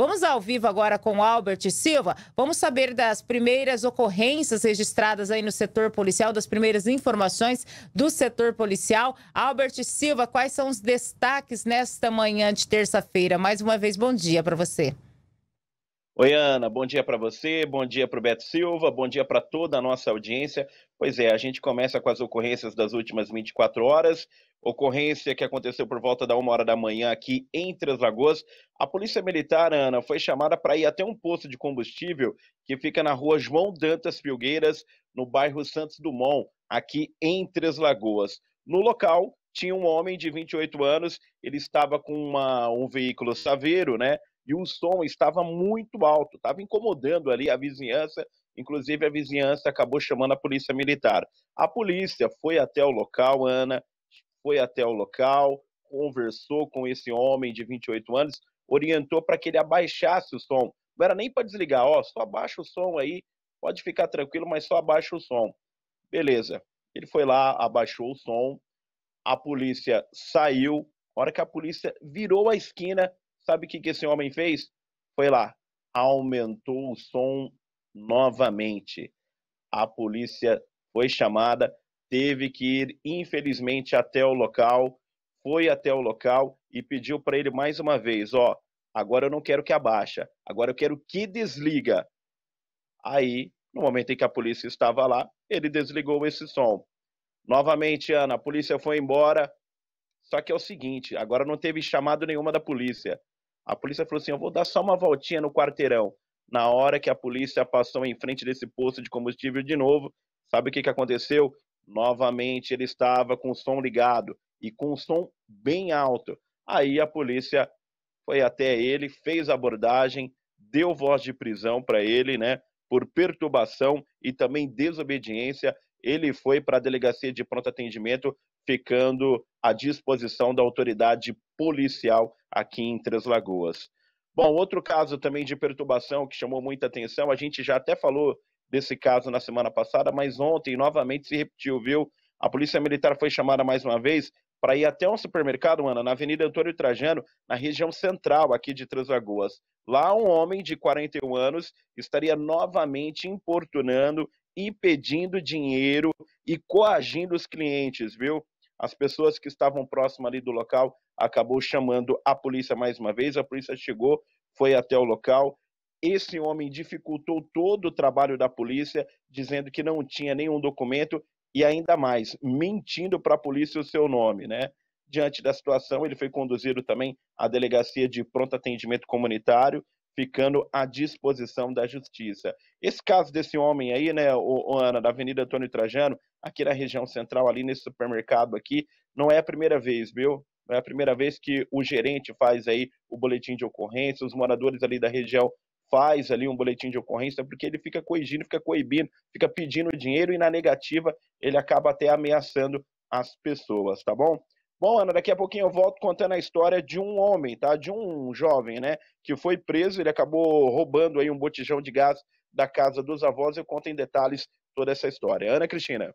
Vamos ao vivo agora com Albert Silva. Vamos saber das primeiras ocorrências registradas aí no setor policial, das primeiras informações do setor policial. Albert Silva, quais são os destaques nesta manhã de terça-feira? Mais uma vez, bom dia para você. Oi, Ana, bom dia para você, bom dia para o Beto Silva, bom dia para toda a nossa audiência. Pois é, a gente começa com as ocorrências das últimas 24 horas. Ocorrência que aconteceu por volta da uma hora da manhã aqui em Três Lagoas. A Polícia Militar, Ana, foi chamada para ir até um posto de combustível que fica na rua João Dantas Filgueiras, no bairro Santos Dumont, aqui em Três Lagoas. No local, tinha um homem de 28 anos, ele estava com uma, um veículo saveiro, né? e o som estava muito alto, estava incomodando ali a vizinhança. Inclusive, a vizinhança acabou chamando a polícia militar. A polícia foi até o local, Ana, foi até o local, conversou com esse homem de 28 anos, orientou para que ele abaixasse o som. Não era nem para desligar, ó, só abaixa o som aí, pode ficar tranquilo, mas só abaixa o som. Beleza. Ele foi lá, abaixou o som, a polícia saiu. Na hora que a polícia virou a esquina, Sabe o que, que esse homem fez? Foi lá, aumentou o som novamente. A polícia foi chamada, teve que ir, infelizmente, até o local, foi até o local e pediu para ele mais uma vez, ó, agora eu não quero que abaixa, agora eu quero que desliga. Aí, no momento em que a polícia estava lá, ele desligou esse som. Novamente, Ana, a polícia foi embora, só que é o seguinte, agora não teve chamado nenhuma da polícia. A polícia falou assim: eu vou dar só uma voltinha no quarteirão. Na hora que a polícia passou em frente desse posto de combustível de novo, sabe o que, que aconteceu? Novamente ele estava com o som ligado e com o som bem alto. Aí a polícia foi até ele, fez a abordagem, deu voz de prisão para ele, né? Por perturbação e também desobediência, ele foi para a delegacia de pronto atendimento, ficando à disposição da autoridade policial aqui em Três Lagoas. Bom, outro caso também de perturbação que chamou muita atenção, a gente já até falou desse caso na semana passada, mas ontem novamente se repetiu, viu? A Polícia Militar foi chamada mais uma vez para ir até um supermercado, Ana, na Avenida Antônio Trajano, na região central aqui de Três Lagoas. Lá, um homem de 41 anos estaria novamente importunando e pedindo dinheiro e coagindo os clientes, viu? as pessoas que estavam próximas ali do local acabou chamando a polícia mais uma vez. A polícia chegou, foi até o local. Esse homem dificultou todo o trabalho da polícia, dizendo que não tinha nenhum documento e ainda mais mentindo para a polícia o seu nome, né? Diante da situação, ele foi conduzido também à delegacia de pronto atendimento comunitário ficando à disposição da justiça. Esse caso desse homem aí, né, o, o Ana, da Avenida Antônio Trajano, aqui na região central, ali nesse supermercado aqui, não é a primeira vez, viu? Não é a primeira vez que o gerente faz aí o boletim de ocorrência, os moradores ali da região faz ali um boletim de ocorrência, porque ele fica coigindo, fica coibindo, fica pedindo dinheiro e na negativa ele acaba até ameaçando as pessoas, tá bom? Bom, Ana, daqui a pouquinho eu volto contando a história de um homem, tá? De um jovem, né? Que foi preso, ele acabou roubando aí um botijão de gás da casa dos avós. Eu conto em detalhes toda essa história. Ana Cristina.